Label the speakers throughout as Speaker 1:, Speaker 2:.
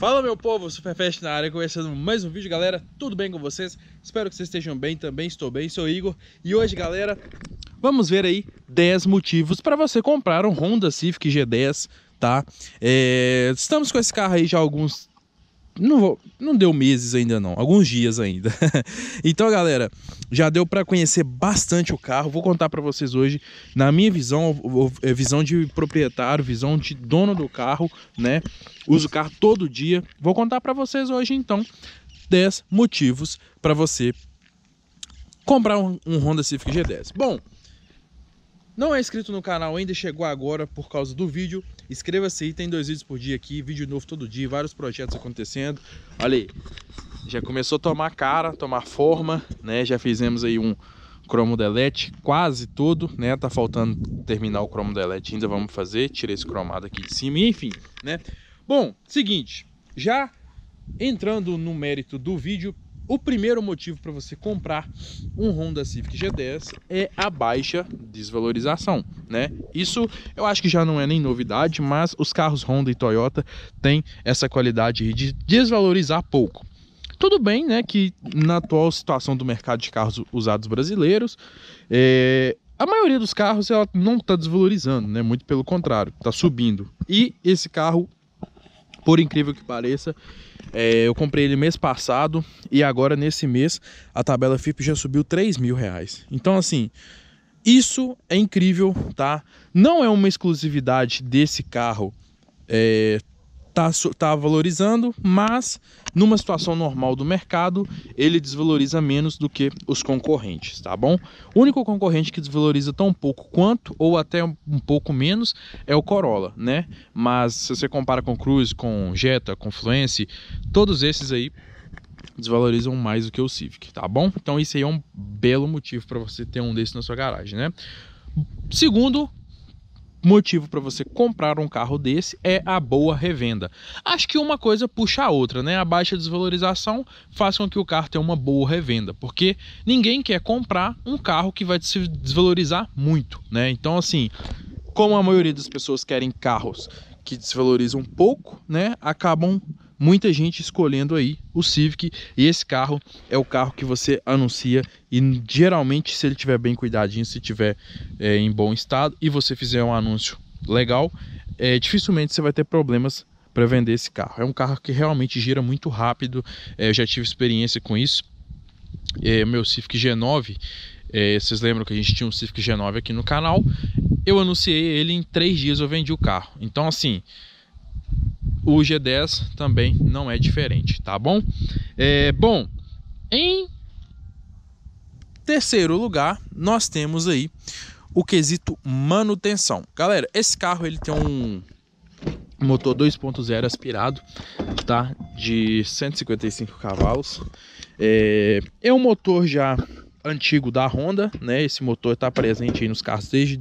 Speaker 1: Fala meu povo, Superfest na área, começando mais um vídeo galera, tudo bem com vocês? Espero que vocês estejam bem também, estou bem, sou Igor E hoje galera, vamos ver aí 10 motivos para você comprar um Honda Civic G10, tá? É, estamos com esse carro aí já há alguns não, vou, não deu meses ainda não, alguns dias ainda. então, galera, já deu para conhecer bastante o carro. Vou contar para vocês hoje, na minha visão, é visão de proprietário, visão de dono do carro, né? Uso o carro todo dia. Vou contar para vocês hoje então 10 motivos para você comprar um, um Honda Civic G10. Bom, não é inscrito no canal ainda chegou agora por causa do vídeo, inscreva-se aí, tem dois vídeos por dia aqui, vídeo novo todo dia, vários projetos acontecendo. Olha aí, já começou a tomar cara, tomar forma, né? Já fizemos aí um cromo delete quase todo, né? Tá faltando terminar o cromo delete ainda, vamos fazer. Tirei esse cromado aqui de cima, enfim, né? Bom, seguinte, já entrando no mérito do vídeo, o primeiro motivo para você comprar um Honda Civic G10 é a baixa desvalorização, né? Isso eu acho que já não é nem novidade, mas os carros Honda e Toyota têm essa qualidade de desvalorizar pouco. Tudo bem, né, que na atual situação do mercado de carros usados brasileiros, é, a maioria dos carros ela não está desvalorizando, né? Muito pelo contrário, está subindo. E esse carro por incrível que pareça. É, eu comprei ele mês passado e agora nesse mês a tabela FIP já subiu 3 mil reais. Então assim, isso é incrível, tá? Não é uma exclusividade desse carro é, Tá, tá valorizando, mas numa situação normal do mercado, ele desvaloriza menos do que os concorrentes, tá bom? O único concorrente que desvaloriza tão pouco quanto, ou até um pouco menos, é o Corolla, né? Mas se você compara com Cruze, com Jetta, com Fluence, todos esses aí desvalorizam mais do que o Civic, tá bom? Então isso aí é um belo motivo para você ter um desse na sua garagem, né? Segundo, motivo para você comprar um carro desse é a boa revenda. Acho que uma coisa puxa a outra, né? A baixa desvalorização faz com que o carro tenha uma boa revenda, porque ninguém quer comprar um carro que vai se desvalorizar muito, né? Então, assim, como a maioria das pessoas querem carros que desvalorizam um pouco, né? Acabam muita gente escolhendo aí o Civic e esse carro é o carro que você anuncia e geralmente se ele tiver bem cuidadinho, se tiver é, em bom estado e você fizer um anúncio legal, é, dificilmente você vai ter problemas para vender esse carro. É um carro que realmente gira muito rápido, é, eu já tive experiência com isso. É, meu Civic G9, é, vocês lembram que a gente tinha um Civic G9 aqui no canal? Eu anunciei ele em três dias, eu vendi o carro. Então, assim, o G10 também não é diferente, tá bom? É, bom, em terceiro lugar, nós temos aí o quesito manutenção. Galera, esse carro ele tem um motor 2.0 aspirado, tá? De 155 cavalos. É, é um motor já antigo da Honda, né? Esse motor está presente nos carros desde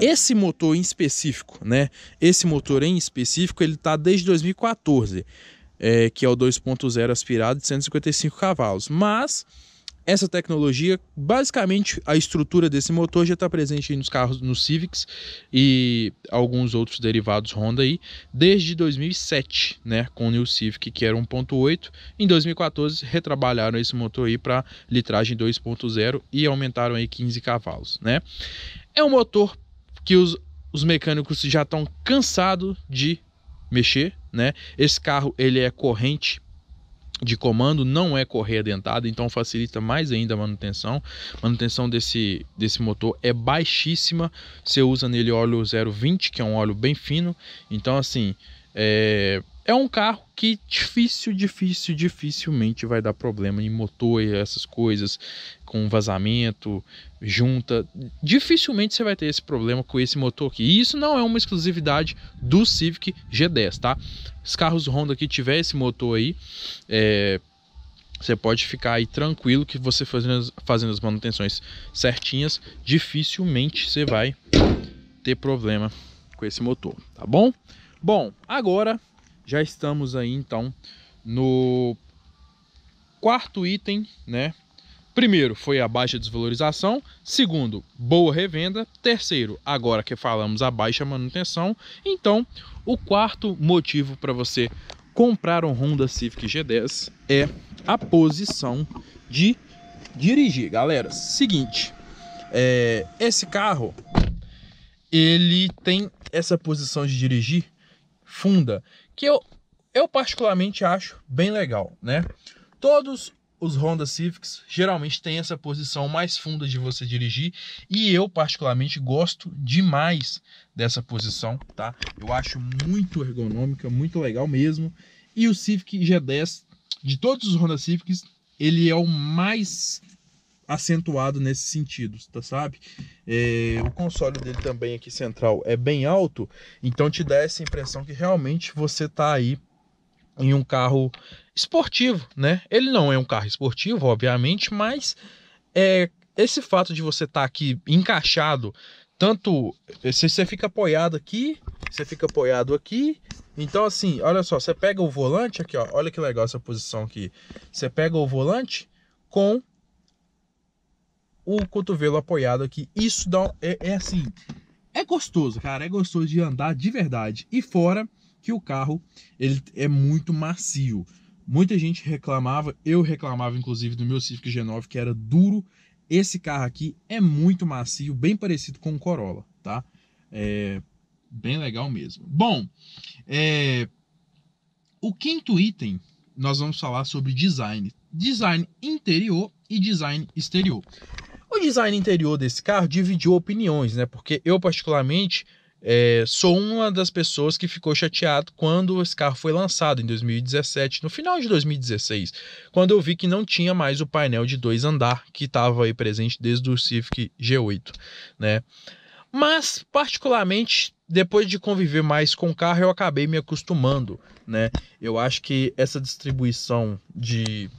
Speaker 1: esse motor em específico, né? Esse motor em específico ele está desde 2014, é, que é o 2.0 aspirado de 155 cavalos, mas essa tecnologia, basicamente a estrutura desse motor já está presente nos carros, nos Civics e alguns outros derivados Honda aí, desde 2007, né, com o New Civic que era 1.8, em 2014 retrabalharam esse motor aí para litragem 2.0 e aumentaram aí 15 cavalos, né? É um motor que os, os mecânicos já estão cansados de mexer, né? Esse carro ele é corrente de comando não é correia dentada, então facilita mais ainda a manutenção. Manutenção desse, desse motor é baixíssima. Você usa nele óleo 020, que é um óleo bem fino. Então, assim, é, é um carro que difícil, difícil, dificilmente vai dar problema em motor e essas coisas, com vazamento, junta. Dificilmente você vai ter esse problema com esse motor aqui. E isso não é uma exclusividade do Civic G10, tá? Os carros Honda que tiver esse motor aí, é, você pode ficar aí tranquilo que você fazendo, fazendo as manutenções certinhas, dificilmente você vai ter problema com esse motor, tá bom? Bom, agora já estamos aí então no quarto item, né? Primeiro foi a baixa desvalorização, segundo, boa revenda, terceiro, agora que falamos a baixa manutenção. Então, o quarto motivo para você comprar um Honda Civic G10 é a posição de dirigir, galera. Seguinte, é, esse carro ele tem essa posição de dirigir funda que eu, eu particularmente acho bem legal, né? Todos os Honda Civics geralmente têm essa posição mais funda de você dirigir e eu particularmente gosto demais dessa posição, tá? Eu acho muito ergonômica, muito legal mesmo. E o Civic G10, de todos os Honda Civics, ele é o mais acentuado nesse sentido, tá sabe? É, o console dele também aqui central é bem alto, então te dá essa impressão que realmente você tá aí em um carro esportivo, né? Ele não é um carro esportivo, obviamente, mas é esse fato de você estar tá aqui encaixado, tanto você fica apoiado aqui, você fica apoiado aqui, então, assim, olha só, você pega o volante aqui, ó. Olha que legal essa posição aqui. Você pega o volante com o cotovelo apoiado aqui. Isso dá é, é assim, é gostoso, cara, é gostoso de andar de verdade. E fora que o carro ele é muito macio. Muita gente reclamava, eu reclamava inclusive do meu Civic G9 que era duro. Esse carro aqui é muito macio, bem parecido com o Corolla, tá? É bem legal mesmo. Bom, é... o quinto item nós vamos falar sobre design, design interior e design exterior. O design interior desse carro dividiu opiniões, né? Porque eu, particularmente, é, sou uma das pessoas que ficou chateado quando esse carro foi lançado em 2017, no final de 2016, quando eu vi que não tinha mais o painel de dois andar que estava aí presente desde o Civic G8, né? Mas, particularmente, depois de conviver mais com o carro, eu acabei me acostumando, né? Eu acho que essa distribuição de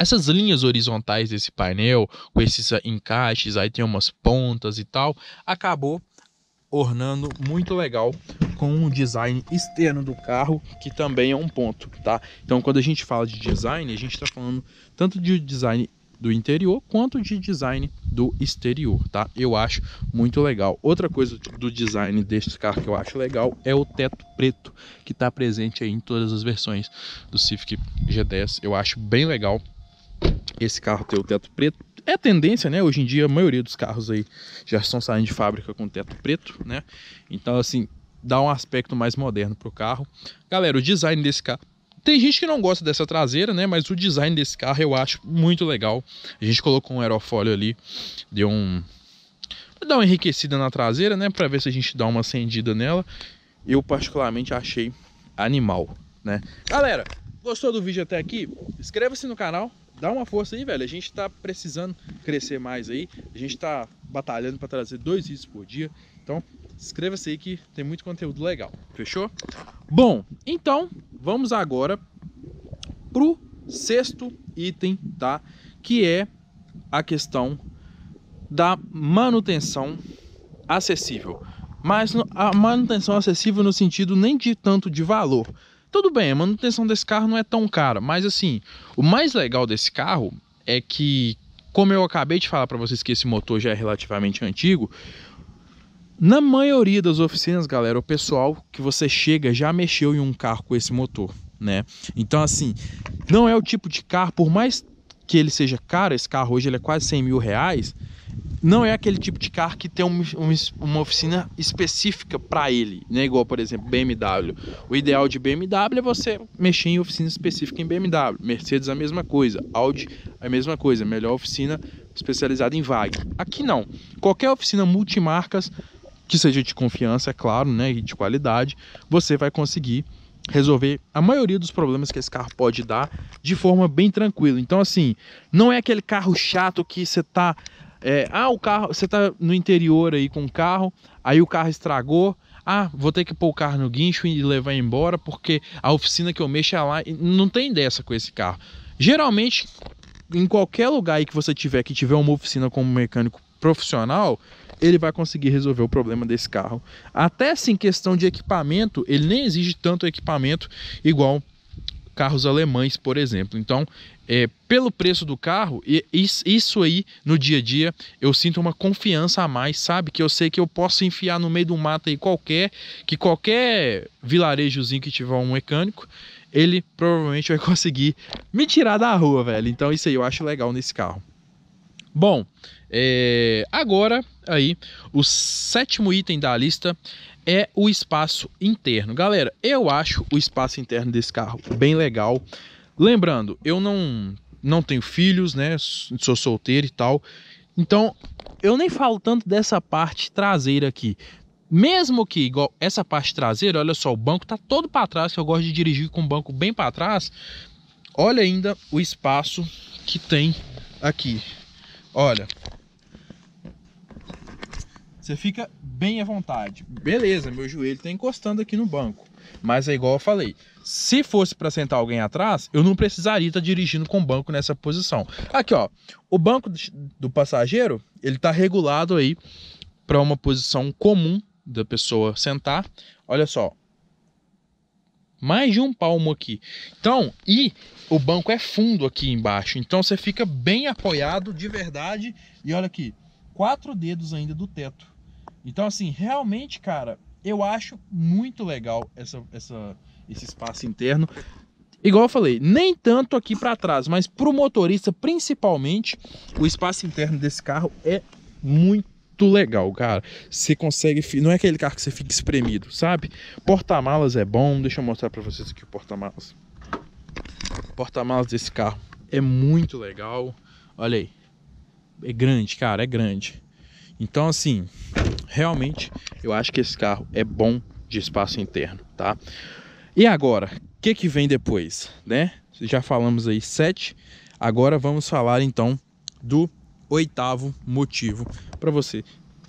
Speaker 1: essas linhas horizontais desse painel, com esses encaixes, aí tem umas pontas e tal, acabou ornando muito legal com o design externo do carro, que também é um ponto, tá? Então, quando a gente fala de design, a gente está falando tanto de design do interior quanto de design do exterior, tá? Eu acho muito legal. Outra coisa do design deste carro que eu acho legal é o teto preto, que está presente aí em todas as versões do Civic G10. Eu acho bem legal esse carro tem o teto preto. É tendência, né? Hoje em dia a maioria dos carros aí já estão saindo de fábrica com teto preto, né? Então, assim, dá um aspecto mais moderno pro carro. Galera, o design desse carro tem gente que não gosta dessa traseira, né? Mas o design desse carro eu acho muito legal. A gente colocou um aerofólio ali, deu um. dá uma enriquecida na traseira, né? Pra ver se a gente dá uma acendida nela. Eu, particularmente, achei animal, né? Galera, Gostou do vídeo até aqui? Inscreva-se no canal, dá uma força aí, velho. A gente tá precisando crescer mais aí. A gente tá batalhando para trazer dois vídeos por dia. Então, inscreva-se aí que tem muito conteúdo legal. Fechou? Bom, então vamos agora pro sexto item, tá? Que é a questão da manutenção acessível. Mas a manutenção acessível no sentido nem de tanto de valor, tudo bem, a manutenção desse carro não é tão cara, mas assim, o mais legal desse carro é que, como eu acabei de falar para vocês que esse motor já é relativamente antigo, na maioria das oficinas, galera, o pessoal que você chega já mexeu em um carro com esse motor, né? Então, assim, não é o tipo de carro, por mais que ele seja caro, esse carro hoje ele é quase 100 mil reais, não é aquele tipo de carro que tem um, um, uma oficina específica para ele, né? Igual, por exemplo, BMW. O ideal de BMW é você mexer em oficina específica em BMW. Mercedes a mesma coisa, Audi a mesma coisa, melhor oficina especializada em vaga. Aqui não. Qualquer oficina multimarcas que seja de confiança, é claro, né, e de qualidade, você vai conseguir resolver a maioria dos problemas que esse carro pode dar de forma bem tranquila. Então, assim, não é aquele carro chato que você tá é, ah, o carro, você tá no interior aí com o carro, aí o carro estragou. Ah, vou ter que pôr o carro no guincho e levar embora porque a oficina que eu mexo é lá. Não tem dessa com esse carro. Geralmente, em qualquer lugar aí que você tiver, que tiver uma oficina como mecânico profissional, ele vai conseguir resolver o problema desse carro. Até assim, questão de equipamento, ele nem exige tanto equipamento igual carros alemães, por exemplo. Então, é, pelo preço do carro, isso aí no dia a dia eu sinto uma confiança a mais, sabe? Que eu sei que eu posso enfiar no meio do mato aí qualquer, que qualquer vilarejozinho que tiver um mecânico, ele provavelmente vai conseguir me tirar da rua, velho. Então, isso aí eu acho legal nesse carro. Bom, é, agora aí o sétimo item da lista é o espaço interno. Galera, eu acho o espaço interno desse carro bem legal. Lembrando, eu não não tenho filhos, né? Sou solteiro e tal. Então, eu nem falo tanto dessa parte traseira aqui. Mesmo que igual essa parte traseira, olha só, o banco tá todo para trás, que eu gosto de dirigir com o banco bem para trás. Olha ainda o espaço que tem aqui. Olha. Você fica bem à vontade. Beleza, meu joelho está encostando aqui no banco. Mas é igual eu falei. Se fosse para sentar alguém atrás, eu não precisaria estar tá dirigindo com o banco nessa posição. Aqui, ó. O banco do passageiro, ele tá regulado aí para uma posição comum da pessoa sentar. Olha só. Mais de um palmo aqui. Então, e o banco é fundo aqui embaixo, então você fica bem apoiado de verdade. E olha aqui, quatro dedos ainda do teto. Então, assim, realmente, cara, eu acho muito legal essa, essa, esse espaço interno. Igual eu falei, nem tanto aqui para trás, mas para o motorista, principalmente, o espaço interno desse carro é muito legal, cara. Você consegue, não é aquele carro que você fica espremido, sabe? Porta-malas é bom, deixa eu mostrar para vocês aqui o porta-malas porta-malas desse carro. É muito legal. Olha aí. É grande, cara, é grande. Então, assim, realmente eu acho que esse carro é bom de espaço interno, tá? E agora, o que, que vem depois, né? Já falamos aí sete. Agora vamos falar então do oitavo motivo para você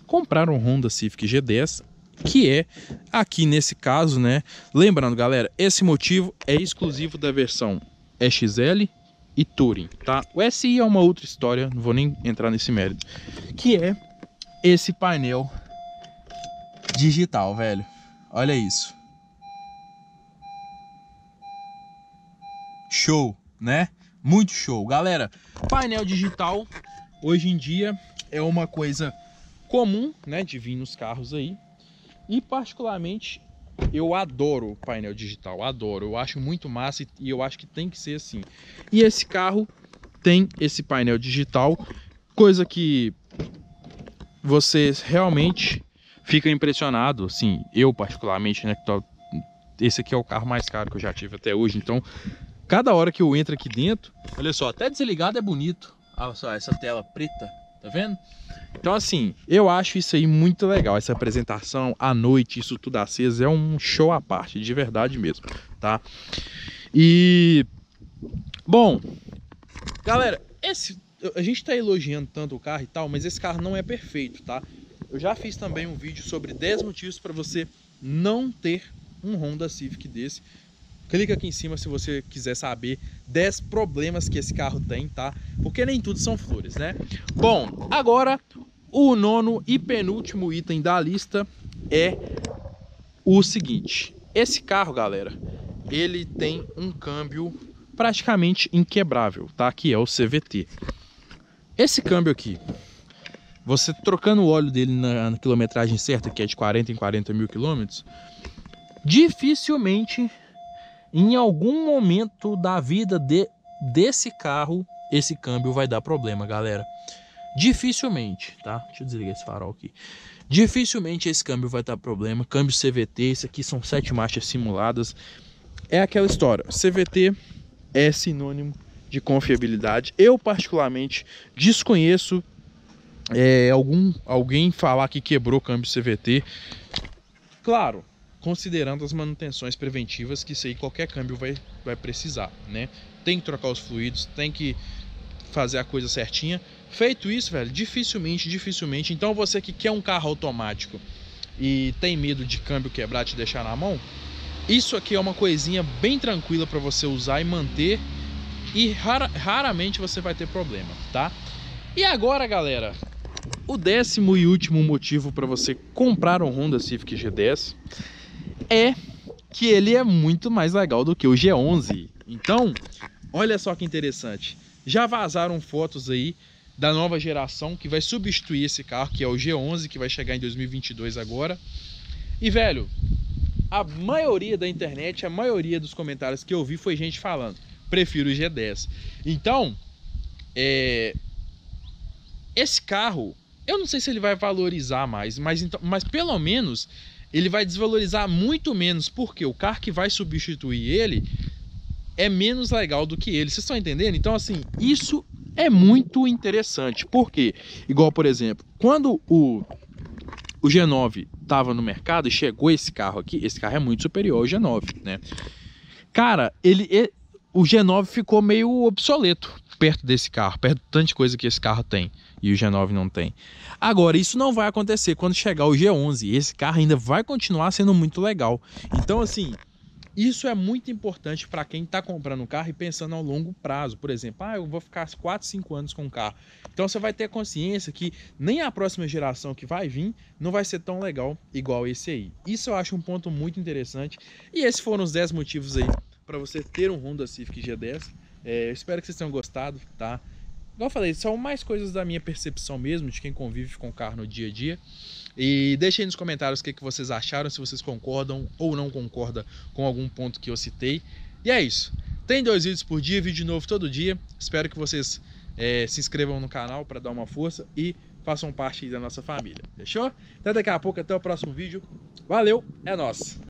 Speaker 1: comprar um Honda Civic G10 que é aqui nesse caso, né? Lembrando, galera, esse motivo é exclusivo da versão EXL e Touring, tá? O SI é uma outra história, não vou nem entrar nesse mérito, que é esse painel digital, velho. Olha isso. Show, né? Muito show. Galera, painel digital hoje em dia é uma coisa comum, né, de vir nos carros aí. E particularmente eu adoro painel digital, adoro. Eu acho muito massa e eu acho que tem que ser assim. E esse carro tem esse painel digital, coisa que você realmente fica impressionado, assim, eu particularmente, né, esse aqui é o carro mais caro que eu já tive até hoje, então cada hora que eu entro aqui dentro, olha só, até desligado é bonito, olha só, essa tela preta, Tá vendo? Então, assim, eu acho isso aí muito legal. Essa apresentação à noite, isso tudo aceso, é um show à parte, de verdade mesmo, tá? E. Bom, galera, esse. A gente tá elogiando tanto o carro e tal, mas esse carro não é perfeito, tá? Eu já fiz também um vídeo sobre 10 motivos para você não ter um Honda Civic desse clica aqui em cima se você quiser saber 10 problemas que esse carro tem, tá? Porque nem tudo são flores, né? Bom, agora o nono e penúltimo item da lista é o seguinte. Esse carro, galera, ele tem um câmbio praticamente inquebrável, tá? Que é o CVT. Esse câmbio aqui, você trocando o óleo dele na, na, quilometragem certa, que é de 40 em 40 mil quilômetros, dificilmente em algum momento da vida de, desse carro, esse câmbio vai dar problema, galera. Dificilmente, tá? Deixa eu desligar esse farol aqui. Dificilmente esse câmbio vai dar problema. Câmbio CVT, isso aqui são sete marchas simuladas. É aquela história. CVT é sinônimo de confiabilidade. Eu particularmente desconheço é, algum alguém falar que quebrou câmbio CVT. Claro, considerando as manutenções preventivas que isso aí qualquer câmbio vai, vai precisar, né? Tem que trocar os fluidos, tem que fazer a coisa certinha. Feito isso, velho, dificilmente, dificilmente. Então você que quer um carro automático e tem medo de câmbio quebrar te deixar na mão, isso aqui é uma coisinha bem tranquila para você usar e manter e rara, raramente você vai ter problema, tá? E agora, galera, o décimo e último motivo para você comprar um Honda Civic G10 é que ele é muito mais legal do que o G11. Então, olha só que interessante. Já vazaram fotos aí da nova geração que vai substituir esse carro, que é o G11, que vai chegar em 2022 agora. E, velho, a maioria da internet, a maioria dos comentários que eu vi foi gente falando, prefiro o G10. Então, é... esse carro, eu não sei se ele vai valorizar mais, mas, então, mas pelo menos ele vai desvalorizar muito menos, porque o carro que vai substituir ele é menos legal do que ele. Vocês estão entendendo? Então, assim, isso é muito interessante. porque Igual, por exemplo, quando o, o G9 estava no mercado e chegou esse carro aqui, esse carro é muito superior ao G9, né? Cara, ele o G9 ficou meio obsoleto perto desse carro, perto de tanta coisa que esse carro tem e o G9 não tem. Agora, isso não vai acontecer quando chegar o G11. Esse carro ainda vai continuar sendo muito legal. Então, assim, isso é muito importante para quem está comprando um carro e pensando ao longo prazo. Por exemplo, ah, eu vou ficar 4, 5 anos com o carro. Então você vai ter consciência que nem a próxima geração que vai vir não vai ser tão legal igual esse aí. Isso eu acho um ponto muito interessante. E esses foram os 10 motivos aí para você ter um Honda Civic G10. É, eu espero que vocês tenham gostado, tá? Igual eu falei, são mais coisas da minha percepção mesmo, de quem convive com o carro no dia a dia. E deixem nos comentários o que, que vocês acharam, se vocês concordam ou não concordam com algum ponto que eu citei. E é isso. Tem dois vídeos por dia, vídeo novo todo dia. Espero que vocês é, se inscrevam no canal para dar uma força e façam parte da nossa família. Fechou? Até daqui a pouco, até o próximo vídeo. Valeu, é nós.